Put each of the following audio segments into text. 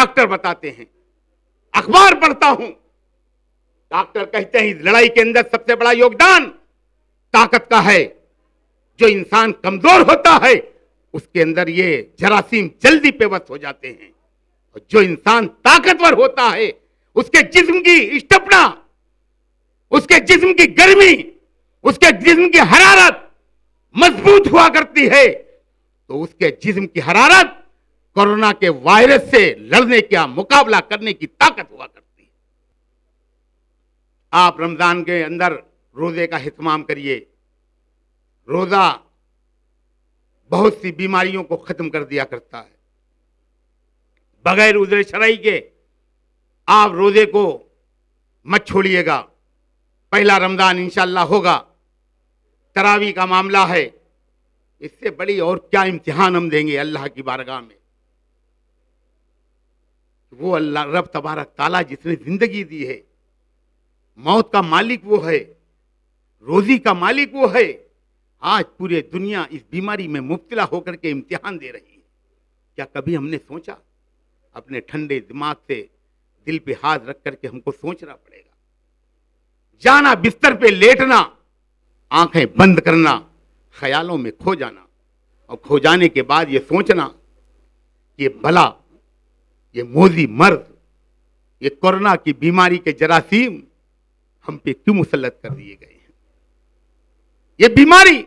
doctor बताते हैं अखबार पढ़ता हूं डॉक्टर कहते हैं लड़ाई के अंदर सबसे बड़ा योगदान ताकत का है जो इंसान कमजोर होता है उसके अंदर ये जरासीम जल्दी पेवस हो जाते हैं और जो इंसान ताकतवर होता है उसके जिस्म की स्टपना उसके जिस्म की गर्मी उसके जिस्म की हरारत मजबूत हुआ करती है तो उसके जिस्म की हरारत कोरोना के वायरस से लड़ने का मुकाबला करने की ताकत हुआ करती है आप रमजान के अंदर रोजे का हितमाम करिए रोजा बहुत सी बीमारियों को खत्म कर दिया करता है बगैर उजरे शराई के आप रोजे को मत छोड़िएगा पहला रमजान इंशाला होगा तरावी का मामला है इससे बड़ी और क्या इम्तिहान हम देंगे अल्लाह की बारगाह में वो अल्लाह रब तबारक ताला जिसने ज़िंदगी दी है मौत का मालिक वो है रोज़ी का मालिक वो है आज पूरे दुनिया इस बीमारी में मुब्तला होकर के इम्तिहान दे रही है क्या कभी हमने सोचा अपने ठंडे दिमाग से दिल पे हाथ रख करके हमको सोचना पड़ेगा जाना बिस्तर पे लेटना आंखें बंद करना ख्यालों में खो जाना और खो जाने के बाद ये सोचना कि भला ये मोदी मर्द ये कोरोना की बीमारी के जरासीम हम पे क्यों मुसलत कर दिए गए हैं ये बीमारी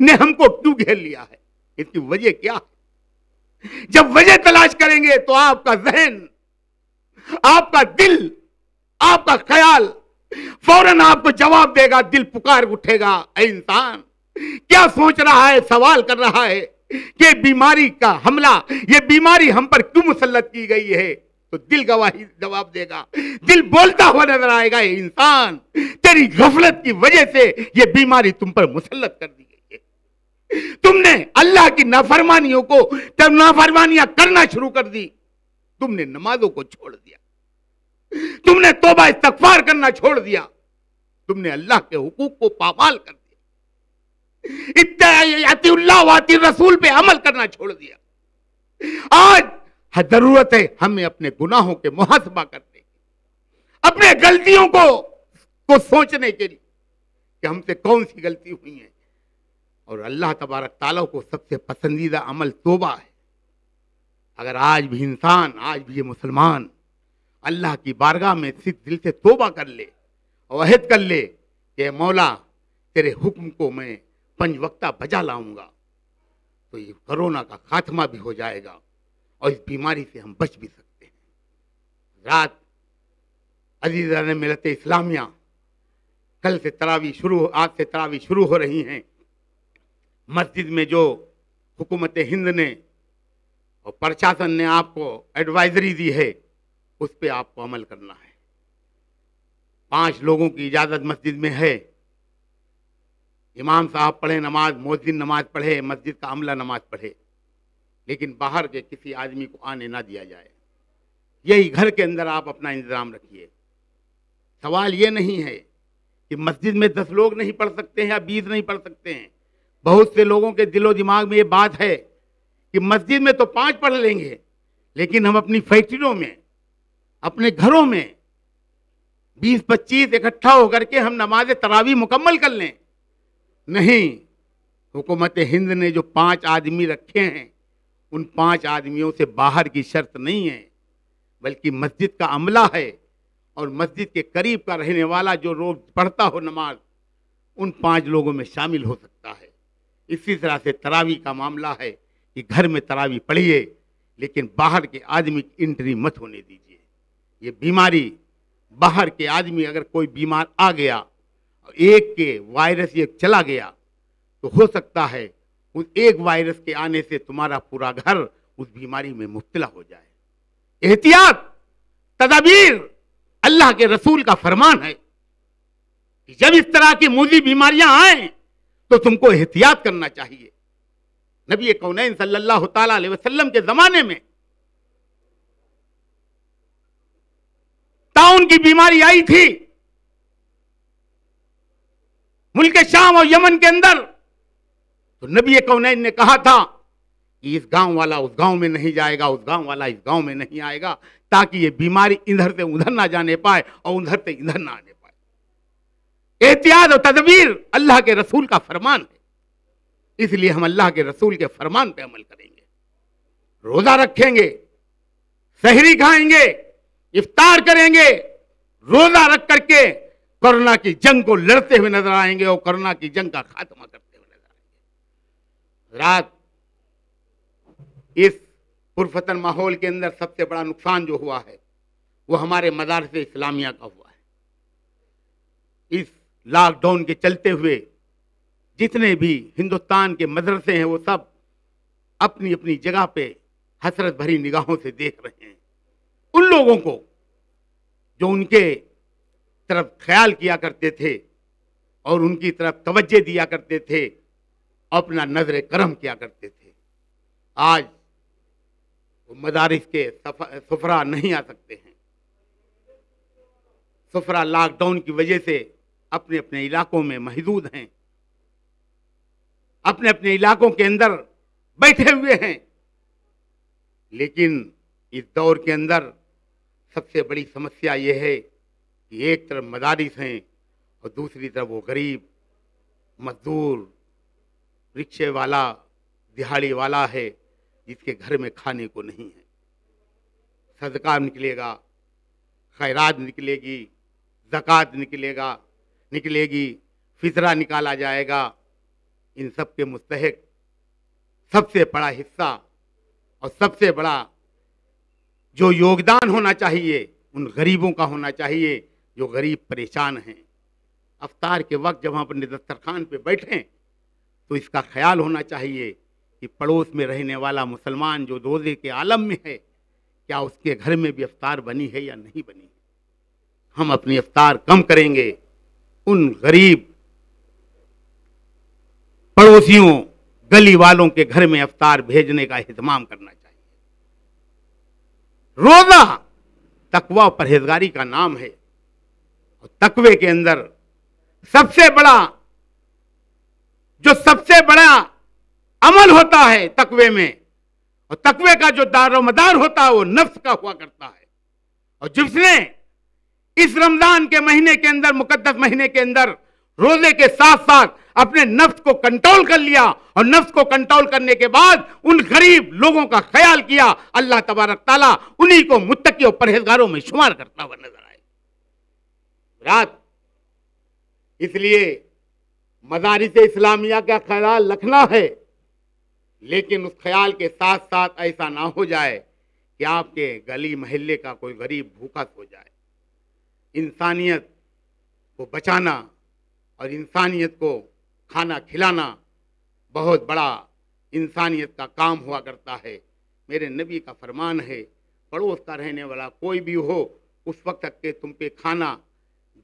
ने हमको क्यों घेर लिया है इसकी वजह क्या है जब वजह तलाश करेंगे तो आपका जहन आपका दिल आपका ख्याल फौरन आपको जवाब देगा दिल पुकार उठेगा इंसान क्या सोच रहा है सवाल कर रहा है ये बीमारी का हमला ये बीमारी हम पर क्यों मुसलत की गई है तो दिल गवाही जवाब देगा दिल बोलता हुआ नजर आएगा ये इंसान तेरी गफलत की वजह से ये बीमारी तुम पर मुसलत कर दी गई है तुमने अल्लाह की नाफरमानियों को नाफरमानियां करना शुरू कर दी तुमने नमाजों को छोड़ दिया तुमने तोबा इस्तफार करना छोड़ दिया तुमने अल्लाह के हुकूक को पामाल कर दिया इत्याति रसूल पे अमल करना छोड़ दिया आज जरूरत है हमें अपने गुनाहों के मुहासबा करने अपने गलतियों को को सोचने के लिए कि हमसे कौन सी गलती हुई है और अल्लाह तबारक ताला को सबसे पसंदीदा अमल तोबा है अगर आज भी इंसान आज भी ये मुसलमान अल्लाह की बारगाह में सिर्फ दिल से तोबा कर ले और अहद कर ले कि मौला तेरे हुक्म को मैं पंचवक्ता बजा लाऊंगा तो ये कोरोना का खात्मा भी हो जाएगा और इस बीमारी से हम बच भी सकते हैं रात अजीजा ने मिलते इस्लामिया कल से तरावी शुरू आज से तरावी शुरू हो रही हैं मस्जिद में जो हुकूमत हिंद ने और प्रशासन ने आपको एडवाइजरी दी है उस पर आपको अमल करना है पांच लोगों की इजाज़त मस्जिद में है इमाम साहब पढ़े नमाज मोजिन नमाज पढ़े मस्जिद का अमला नमाज पढ़े लेकिन बाहर के किसी आदमी को आने ना दिया जाए यही घर के अंदर आप अपना इंतजाम रखिए सवाल ये नहीं है कि मस्जिद में दस लोग नहीं पढ़ सकते हैं या बीस नहीं पढ़ सकते हैं बहुत से लोगों के दिलो दिमाग में ये बात है कि मस्जिद में तो पाँच पढ़ लेंगे लेकिन हम अपनी फैक्ट्रियों में अपने घरों में बीस पच्चीस इकट्ठा होकर के हम नमाज तरावी मुकम्मल कर लें नहीं हुकूमत हिंद ने जो पांच आदमी रखे हैं उन पांच आदमियों से बाहर की शर्त नहीं है बल्कि मस्जिद का अमला है और मस्जिद के करीब का रहने वाला जो रोज पढ़ता हो नमाज उन पांच लोगों में शामिल हो सकता है इसी तरह से तरावी का मामला है कि घर में तरावी पढ़िए लेकिन बाहर के आदमी की एंट्री मत होने दीजिए ये बीमारी बाहर के आदमी अगर कोई बीमार आ गया एक के वायरस ये चला गया तो हो सकता है उस एक वायरस के आने से तुम्हारा पूरा घर उस बीमारी में मुब्तला हो जाए एहतियात तदाबीर अल्लाह के रसूल का फरमान है कि जब इस तरह की मूली बीमारियां आए तो तुमको एहतियात करना चाहिए नबी कौन सल्लल्लाहु अलैहि वसल्लम के जमाने में ताउन की बीमारी आई थी मुल्क शाम और यमन के अंदर तो नबी कौनैन ने कहा था कि इस गांव वाला उस गांव में नहीं जाएगा उस गांव वाला इस गांव में नहीं आएगा ताकि ये बीमारी इधर से उधर ना जाने पाए और उधर से इधर ना आने पाए एहतियात और तदबीर अल्लाह के रसूल का फरमान है इसलिए हम अल्लाह के रसूल के फरमान पर अमल करेंगे रोजा रखेंगे शहरी खाएंगे इफ्तार करेंगे रोजा रख करके कोरोना की जंग को लड़ते हुए नजर आएंगे और कोरोना की जंग का खात्मा करते हुए नजर आएंगे रात इस पुरफतन माहौल के अंदर सबसे बड़ा नुकसान जो हुआ है वो हमारे मदारस इस्लामिया का हुआ है इस लॉकडाउन के चलते हुए जितने भी हिंदुस्तान के मदरसे हैं वो सब अपनी अपनी जगह पे हसरत भरी निगाहों से देख रहे हैं उन लोगों को जो उनके तरफ ख्याल किया करते थे और उनकी तरफ तवज्जे दिया करते थे अपना नजर करम किया करते थे आज वो मदारिस के सफरा नहीं आ सकते हैं सफरा लॉकडाउन की वजह से अपने अपने इलाकों में महदूद हैं अपने अपने इलाकों के अंदर बैठे हुए हैं लेकिन इस दौर के अंदर सबसे बड़ी समस्या यह है कि एक तरफ मदारिस हैं और दूसरी तरफ वो गरीब मजदूर रिक्शे वाला दिहाड़ी वाला है जिसके घर में खाने को नहीं है सदका निकलेगा खैरात निकलेगी ज़क़़त निकलेगा निकलेगी फितरा निकाला जाएगा इन सब के मुस्तक सबसे बड़ा हिस्सा और सबसे बड़ा जो योगदान होना चाहिए उन गरीबों का होना चाहिए जो गरीब परेशान हैं अवतार के वक्त जब हम अपने दस्तरखान पे बैठें तो इसका ख्याल होना चाहिए कि पड़ोस में रहने वाला मुसलमान जो रोज़े के आलम में है क्या उसके घर में भी अवतार बनी है या नहीं बनी है हम अपनी अवतार कम करेंगे उन गरीब पड़ोसियों गली वालों के घर में अवतार भेजने का अहतमाम करना चाहिए रोज़ा तकवा परहेजगारी का नाम है और तकवे के अंदर सबसे बड़ा जो सबसे बड़ा अमल होता है तकवे में और तकवे का जो दार मदार होता है वो नफ्स का हुआ करता है और जिसने इस रमजान के महीने के अंदर मुकद्दस महीने के अंदर रोजे के साथ साथ अपने नफ्स को कंट्रोल कर लिया और नफ्स को कंट्रोल करने के बाद उन गरीब लोगों का ख्याल किया अल्लाह तबारक ताला उन्हीं को मुत्तकी और परहेजगारों में शुमार करता हुआ नजर रात इसलिए मदारिस इस्लामिया का ख्याल रखना है लेकिन उस ख्याल के साथ साथ ऐसा ना हो जाए कि आपके गली महल्ले का कोई गरीब भूखा हो जाए इंसानियत को बचाना और इंसानियत को खाना खिलाना बहुत बड़ा इंसानियत का काम हुआ करता है मेरे नबी का फरमान है पड़ोस का रहने वाला कोई भी हो उस वक्त तक के तुम पे खाना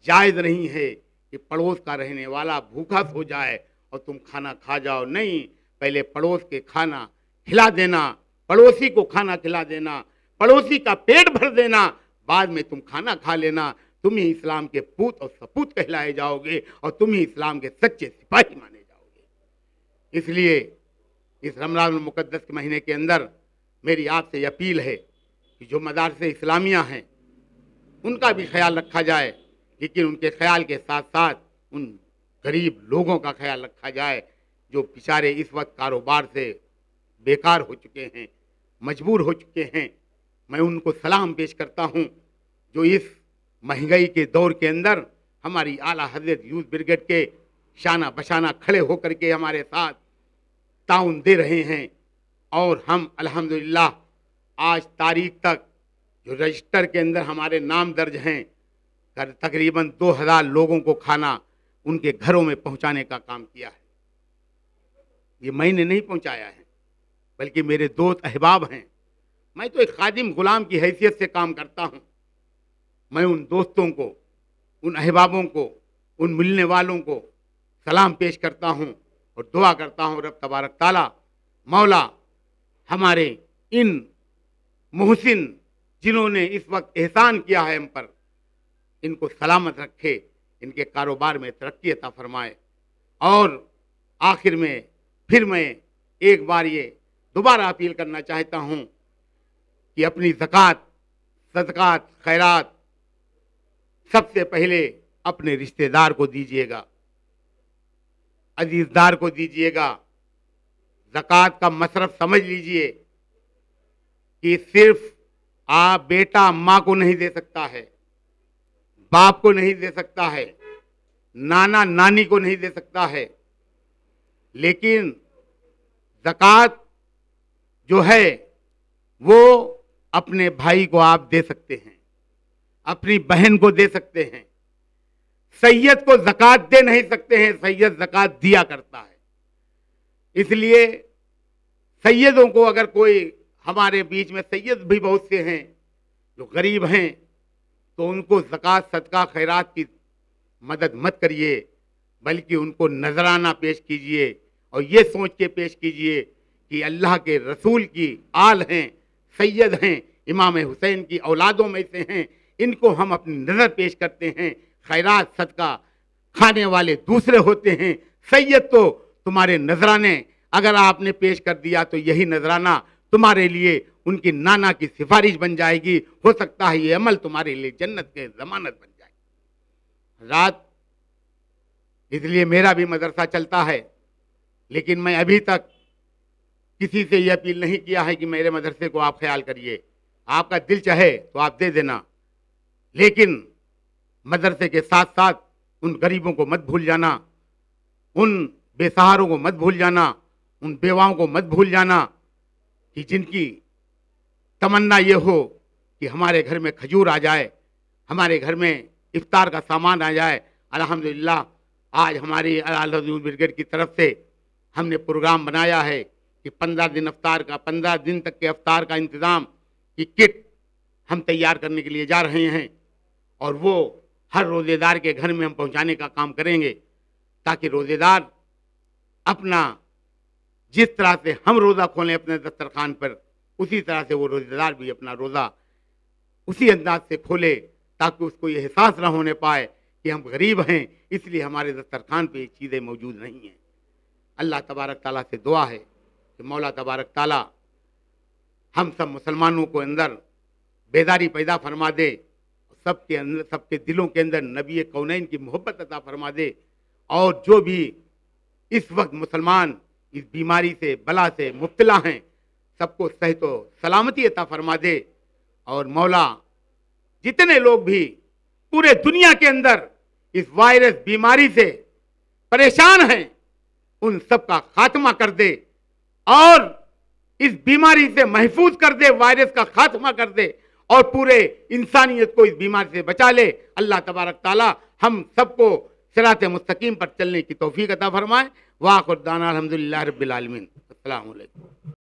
जायज नहीं है कि पड़ोस का रहने वाला भूखा सो जाए और तुम खाना खा जाओ नहीं पहले पड़ोस के खाना खिला देना पड़ोसी को खाना खिला देना पड़ोसी का पेट भर देना बाद में तुम खाना खा लेना तुम ही इस्लाम के पूत और सपूत कहलाए जाओगे और तुम ही इस्लाम के सच्चे सिपाही माने जाओगे इसलिए इस रमजान मुकद्दस के महीने के अंदर मेरी आपसे अपील है कि जो मदारस इस्लामिया हैं उनका भी ख्याल रखा जाए लेकिन उनके ख्याल के साथ साथ उन गरीब लोगों का ख्याल रखा जाए जो बेचारे इस वक्त कारोबार से बेकार हो चुके हैं मजबूर हो चुके हैं मैं उनको सलाम पेश करता हूं जो इस महंगाई के दौर के अंदर हमारी आला हजरत यूथ ब्रिगेड के शाना बशाना खड़े होकर के हमारे साथ ताउन दे रहे हैं और हम अल्हम्दुलिल्लाह आज तारीख तक जो रजिस्टर के अंदर हमारे नाम दर्ज हैं तकरीबन 2000 लोगों को खाना उनके घरों में पहुंचाने का काम किया है ये मैंने नहीं पहुंचाया है बल्कि मेरे दो अहबाब हैं मैं तो एक खादिम गुलाम की हैसियत से काम करता हूं मैं उन दोस्तों को उन अहबाबों को उन मिलने वालों को सलाम पेश करता हूं और दुआ करता हूं रब तबारक ताला मौला हमारे इन मोहसिन जिन्होंने इस वक्त एहसान किया है हम पर इनको सलामत रखे इनके कारोबार में तरक्की अता फरमाए और आखिर में फिर मैं एक बार ये दोबारा अपील करना चाहता हूँ कि अपनी ज़क़़त सदक़ात खैरात सबसे पहले अपने रिश्तेदार को दीजिएगा अजीजदार को दीजिएगा ज़क़़त का मशरफ़ समझ लीजिए कि सिर्फ आप बेटा माँ को नहीं दे सकता है बाप को नहीं दे सकता है नाना नानी को नहीं दे सकता है लेकिन जक़ात जो है वो अपने भाई को आप दे सकते हैं अपनी बहन को दे सकते हैं सैयद को जक़ात दे नहीं सकते हैं सैयद जक़ात दिया करता है इसलिए सैयदों को अगर कोई हमारे बीच में सैयद भी बहुत से हैं जो गरीब हैं तो उनको जक़ात सदका खैरात की मदद मत करिए बल्कि उनको नजराना पेश कीजिए और ये सोच के पेश कीजिए कि अल्लाह के रसूल की आल हैं सैयद हैं इमाम हुसैन की औलादों में से हैं इनको हम अपनी नज़र पेश करते हैं खैरात सदका खाने वाले दूसरे होते हैं सैयद तो तुम्हारे नजराने अगर आपने पेश कर दिया तो यही नजराना तुम्हारे लिए उनकी नाना की सिफारिश बन जाएगी हो सकता है ये अमल तुम्हारे लिए जन्नत के जमानत बन जाएगी रात इसलिए मेरा भी मदरसा चलता है लेकिन मैं अभी तक किसी से यह अपील नहीं किया है कि मेरे मदरसे को आप ख्याल करिए आपका दिल चाहे तो आप दे देना लेकिन मदरसे के साथ साथ उन गरीबों को मत भूल जाना उन बेसहारों को मत भूल जाना उन बेवाओं को मत भूल जाना कि जिनकी तमन्ना ये हो कि हमारे घर में खजूर आ जाए हमारे घर में इफ्तार का सामान आ जाए अल्हम्दुलिल्लाह आज हमारी अलाउद्दीन ब्रिगेड की तरफ से हमने प्रोग्राम बनाया है कि पंद्रह दिन अफ्तार का पंद्रह दिन तक के अफ्तार का इंतज़ाम की किट हम तैयार करने के लिए जा रहे हैं और वो हर रोज़ेदार के घर में हम पहुंचाने का काम करेंगे ताकि रोज़ेदार अपना जिस तरह से हम रोज़ा खोलें अपने दस्तरखान पर उसी तरह से वो रोजेदार भी अपना रोज़ा उसी अंदाज से खोले ताकि उसको ये एहसास ना होने पाए कि हम गरीब हैं इसलिए हमारे दस्तरखान पे ये चीज़ें मौजूद नहीं हैं अल्लाह तबारक ताला से दुआ है कि मौला तबारक ताला हम सब मुसलमानों को अंदर बेदारी पैदा फरमा दे सबके अंदर सबके दिलों के अंदर नबी कौनैन की मोहब्बत अदा फरमा दे और जो भी इस वक्त मुसलमान इस बीमारी से बला से मुबतला हैं सबको सहित तो सलामती अता फरमा दे और मौला जितने लोग भी पूरे दुनिया के अंदर इस वायरस बीमारी से परेशान हैं उन सब का खात्मा कर दे और इस बीमारी से महफूज कर दे वायरस का खात्मा कर दे और पूरे इंसानियत को इस बीमारी से बचा ले अल्लाह तबारक ताला हम सबको सरात मुस्तकीम पर चलने की तोफ़ी अता फरमाए वाखुरदाना अलहमदिल्ला रबालमीन